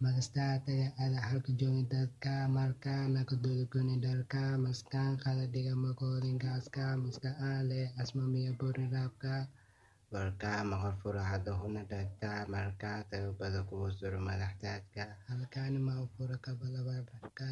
Madastaataya ada halka joogi dadka markaana naka doodi dharka maskaan qada dhiga makoodinkaaska maska'a leh asmamiya buri raabka warka maqal furaxada huna dhagta markaa tagubada kugu suro madaxtaadka halkaani ma fura kaba laba dharka